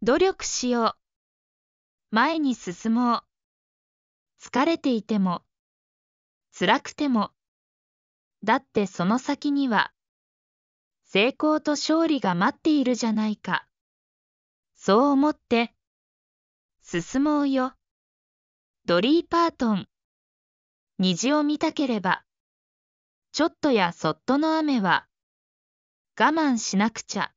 努力しよう。前に進もう。疲れていても、辛くても。だってその先には、成功と勝利が待っているじゃないか。そう思って、進もうよ。ドリー・パートン。虹を見たければ、ちょっとやそっとの雨は、我慢しなくちゃ。